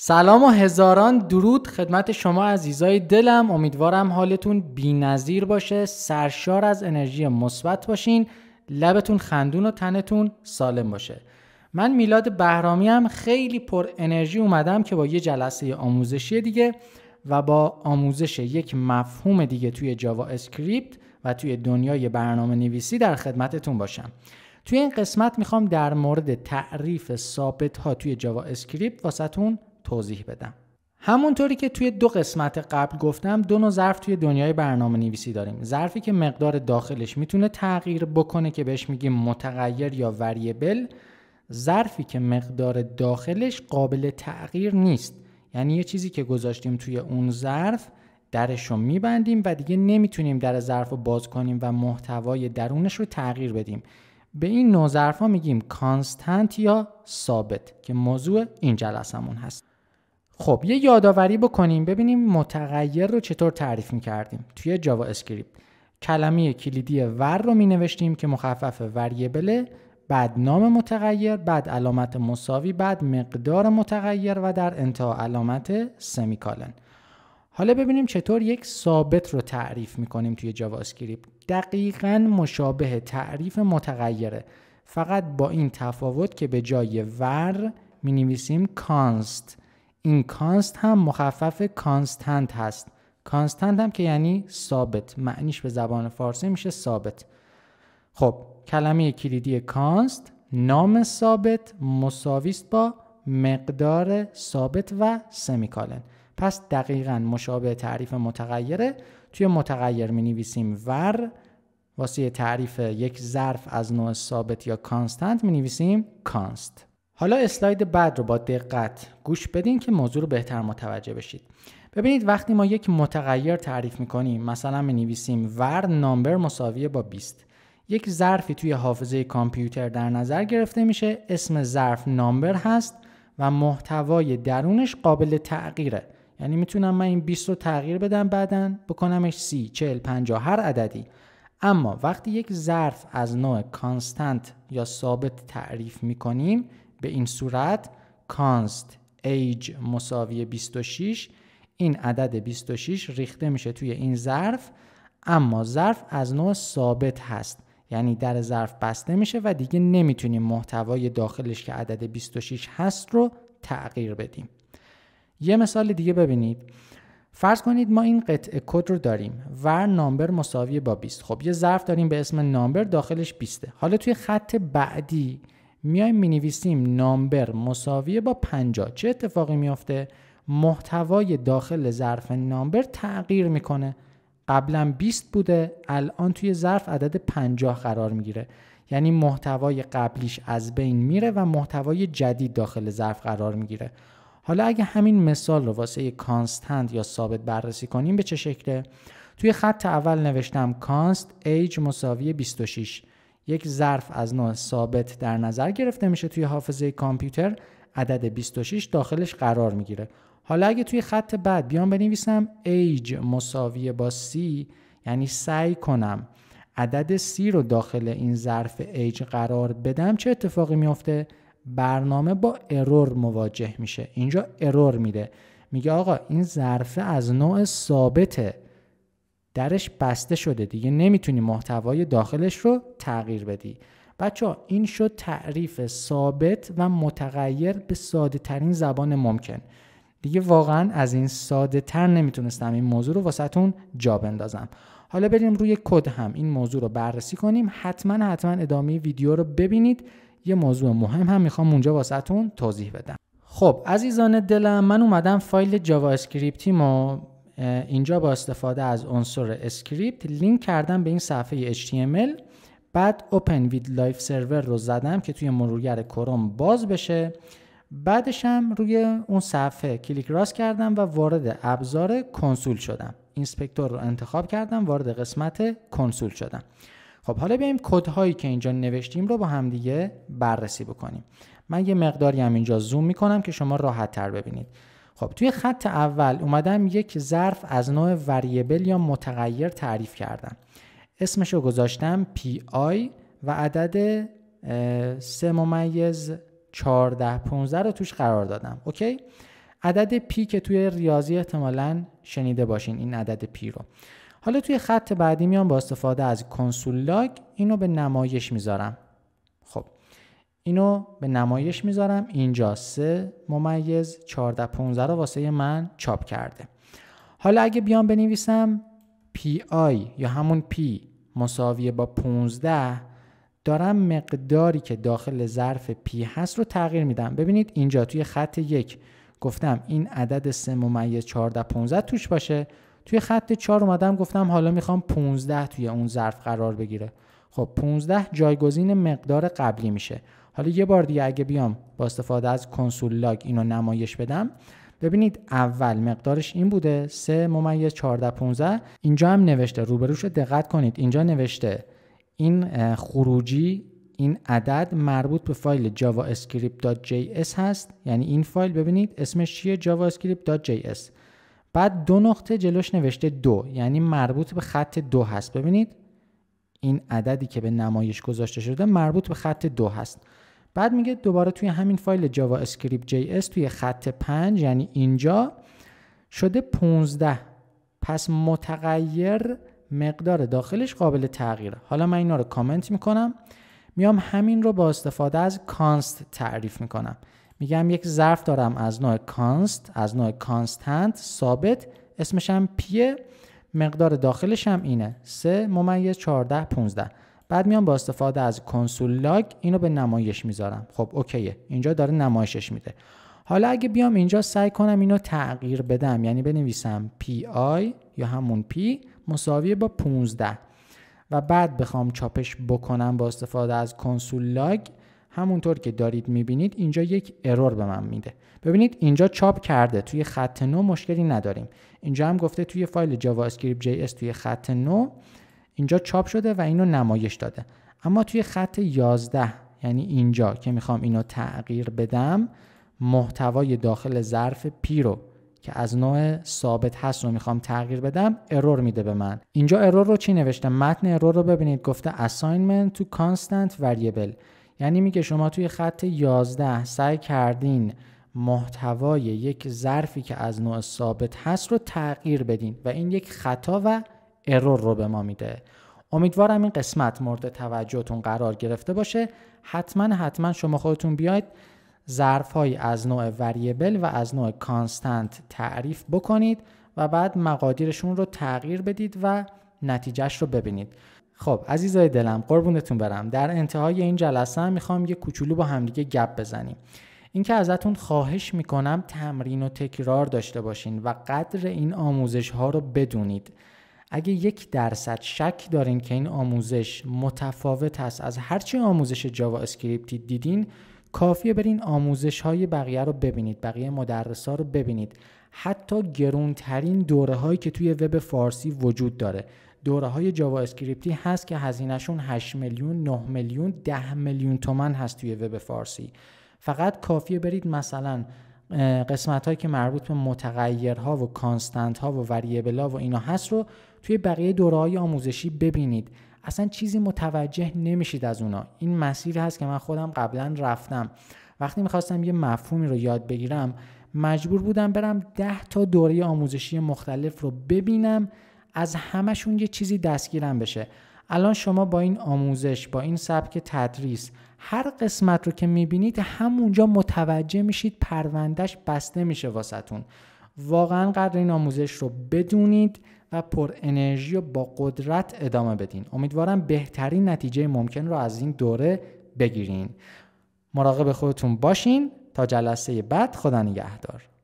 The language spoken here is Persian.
سلام و هزاران درود خدمت شما عزیزای دلم امیدوارم حالتون بینظیر باشه سرشار از انرژی مثبت باشین لبتون خندون و تنتون سالم باشه من میلاد بهرامی هم خیلی پر انرژی اومدم که با یه جلسه آموزشی دیگه و با آموزش یک مفهوم دیگه توی جاوا اسکریپت و توی دنیای برنامه نویسی در خدمتتون باشم توی این قسمت میخوام در مورد تعریف ثابت ها توی جاوا اسکریپت واسه توضیح بدم همونطوری که توی دو قسمت قبل گفتم دو نوع ظرف توی دنیای برنامه نویسی داریم ظرفی که مقدار داخلش میتونه تغییر بکنه که بهش میگیم متغیر یا وریبل ظرفی که مقدار داخلش قابل تغییر نیست یعنی یه چیزی که گذاشتیم توی اون ظرف درش رو میبندیم و دیگه نمیتونیم در ظرف رو باز کنیم و محتوای درونش رو تغییر بدیم به این نوع ظرف میگیم کانستنت یا ثابت که موضوع این جلسمون هست خب یه یادآوری بکنیم ببینیم متغیر رو چطور تعریف می کردیم توی جاوا اسکریپت کلمه کلیدی ور رو می نوشتیم که مخفف وریبله بعد نام متغیر بعد علامت مساوی بعد مقدار متغیر و در انتها علامت سمیکالن حالا ببینیم چطور یک ثابت رو تعریف می کنیم توی جاوا اسکریپت دقیقا مشابه تعریف متغیره فقط با این تفاوت که به جای ور می کانست این کانست هم مخفف کانستنت هست کانستنت هم که یعنی ثابت معنیش به زبان فارسی میشه ثابت خب کلمه کلیدی کانست نام ثابت مساویست با مقدار ثابت و سمیکالن پس دقیقا مشابه تعریف متغیره توی متغیر می نویسیم ور واسه تعریف یک ظرف از نوع ثابت یا کانستنت می کانست حالا اسلاید بعد رو با دقت گوش بدین که موضوع رو بهتر متوجه بشید ببینید وقتی ما یک متغیر تعریف میکنیم مثلا می نویسیم ور نامبر مساویه با 20 یک ظرفی توی حافظه کامپیوتر در نظر گرفته میشه اسم ظرف نامبر هست و محتوای درونش قابل تغییره یعنی میتونم من این 20 رو تغییر بدم بعدا بکنمش 30 40 50 هر عددی اما وقتی یک ظرف از نوع کانستنت یا ثابت تعریف میکنیم به این صورت کانست ایج مساوی 26 این عدد 26 ریخته میشه توی این ظرف اما ظرف از نوع ثابت هست یعنی در ظرف بسته میشه و دیگه نمیتونیم محتوای داخلش که عدد 26 هست رو تغییر بدیم یه مثال دیگه ببینید فرض کنید ما این قطعه کد رو داریم ور نامبر مساوی با 20 خب یه ظرف داریم به اسم نامبر داخلش 20 حالا توی خط بعدی میایم نویسیم نامبر مساویه با 50 چه اتفاقی میافته محتوای داخل ظرف نامبر تغییر میکنه قبلا 20 بوده الان توی ظرف عدد 50 قرار میگیره یعنی محتوای قبلیش از بین میره و محتوای جدید داخل ظرف قرار میگیره حالا اگه همین مثال رو واسه کانستنت یا ثابت بررسی کنیم به چه شکله توی خط اول نوشتم کانست ایج مساوی 26 یک ظرف از نوع ثابت در نظر گرفته میشه توی حافظه کامپیوتر عدد 26 داخلش قرار میگیره حالا اگه توی خط بعد بیام بنویسم age مساویه با c یعنی سعی کنم عدد c رو داخل این ظرف age قرار بدم چه اتفاقی میافته برنامه با ارور مواجه میشه اینجا ارور میده میگه آقا این ظرفه از نوع ثابته درش بسته شده دیگه نمیتونی محتوای داخلش رو تغییر بدی بچه این شد تعریف ثابت و متغیر به ساده ترین زبان ممکن دیگه واقعا از این ساده تر نمیتونستم این موضوع رو تون جا بندازم حالا بریم روی کد هم این موضوع رو بررسی کنیم حتما حتما ادامه ویدیو رو ببینید یه موضوع مهم هم میخوام اونجا تون توضیح بدم خب عزیزان دلم من اومدم فایل جاوا اسکریپتیمو اینجا با استفاده از عنصر اسکریپت لینک کردم به این صفحه HTML بعد Open وید لایف سرور رو زدم که توی مرورگر کروم باز بشه بعدش هم روی اون صفحه کلیک راست کردم و وارد ابزار کنسول شدم اینسپکتور رو انتخاب کردم وارد قسمت کنسول شدم خب حالا بیایم هایی که اینجا نوشتیم رو با همدیگه بررسی بکنیم من یه مقداری هم اینجا زوم میکنم که شما راحت تر ببینید خب توی خط اول اومدم یک ظرف از نوع وریبل یا متغیر تعریف کردم اسمش رو گذاشتم پی آی و عدد سه ممیز چارده رو توش قرار دادم اوکی عدد پی که توی ریاضی احتمالا شنیده باشین این عدد پی رو حالا توی خط بعدی میان با استفاده از کنسول لاگ اینو به نمایش میذارم خب اینو به نمایش میذارم اینجا سه ممیز 14 15 رو واسه من چاپ کرده حالا اگه بیام بنویسم پی آی یا همون پی مساویه با 15 دارم مقداری که داخل ظرف پی هست رو تغییر میدم ببینید اینجا توی خط یک گفتم این عدد سه ممیز 14 15 توش باشه توی خط 4 اومدم گفتم حالا میخوام 15 توی اون ظرف قرار بگیره خب 15 جایگزین مقدار قبلی میشه حالا یه بار دیگه اگه بیام با استفاده از کنسول لاگ اینو نمایش بدم ببینید اول مقدارش این بوده 3 ممیز 14 15 اینجا هم نوشته روبروش دقت کنید اینجا نوشته این خروجی این عدد مربوط به فایل javascript.js هست یعنی این فایل ببینید اسمش چیه javascript.js بعد دو نقطه جلوش نوشته دو یعنی مربوط به خط دو هست ببینید این عددی که به نمایش گذاشته شده مربوط به خط دو هست بعد میگه دوباره توی همین فایل جاوا اسکریپت جی اس توی خط 5 یعنی اینجا شده 15 پس متغیر مقدار داخلش قابل تغییر حالا من اینا رو کامنت میکنم میام همین رو با استفاده از کانست تعریف میکنم میگم یک ظرف دارم از نوع کانست از نوع کانستنت ثابت اسمش هم پیه مقدار داخلش هم اینه 3 ممیز 14 15 بعد میام با استفاده از کنسول لاگ اینو به نمایش میذارم خب اوکیه اینجا داره نمایشش میده حالا اگه بیام اینجا سعی کنم اینو تغییر بدم یعنی بنویسم پی آی یا همون پی مساوی با 15 و بعد بخوام چاپش بکنم با استفاده از کنسول لاگ همونطور که دارید میبینید اینجا یک ارور به من میده ببینید اینجا چاپ کرده توی خط نو مشکلی نداریم اینجا هم گفته توی فایل جاوا اسکریپت جی اس توی خط نو اینجا چاپ شده و اینو نمایش داده اما توی خط 11 یعنی اینجا که میخوام اینو تغییر بدم محتوای داخل ظرف پی رو که از نوع ثابت هست رو میخوام تغییر بدم ارور میده به من اینجا ارور رو چی نوشته متن ارور رو ببینید گفته assignment to constant variable یعنی میگه شما توی خط 11 سعی کردین محتوای یک ظرفی که از نوع ثابت هست رو تغییر بدین و این یک خطا و ارور رو به ما میده امیدوارم این قسمت مورد توجهتون قرار گرفته باشه حتما حتما شما خودتون بیاید ظرفهایی از نوع وریبل و از نوع کانستنت تعریف بکنید و بعد مقادیرشون رو تغییر بدید و نتیجهش رو ببینید خب عزیزای دلم قربونتون برم در انتهای این جلسه هم میخوام یه کوچولو با همدیگه گپ بزنیم اینکه ازتون خواهش میکنم تمرین و تکرار داشته باشین و قدر این آموزش ها رو بدونید اگه یک درصد شک دارین که این آموزش متفاوت است از هرچی آموزش جاوا اسکریپتی دیدین کافیه برین آموزش های بقیه رو ببینید بقیه مدرس ها رو ببینید حتی گرونترین دوره هایی که توی وب فارسی وجود داره دوره های جاوا اسکریپتی هست که هزینهشون 8 میلیون 9 میلیون 10 میلیون تومن هست توی وب فارسی فقط کافیه برید مثلا قسمت هایی که مربوط به متغیرها و کانستنت ها و وریبل ها و اینا هست رو توی بقیه دوره های آموزشی ببینید اصلا چیزی متوجه نمیشید از اونا این مسیر هست که من خودم قبلا رفتم وقتی میخواستم یه مفهومی رو یاد بگیرم مجبور بودم برم ده تا دوره آموزشی مختلف رو ببینم از همشون یه چیزی دستگیرم بشه الان شما با این آموزش با این سبک تدریس هر قسمت رو که میبینید همونجا متوجه میشید پروندهش بسته میشه واسهتون واقعا قدر این آموزش رو بدونید و پر انرژی و با قدرت ادامه بدین امیدوارم بهترین نتیجه ممکن رو از این دوره بگیرین مراقب خودتون باشین تا جلسه بعد خدا نگهدار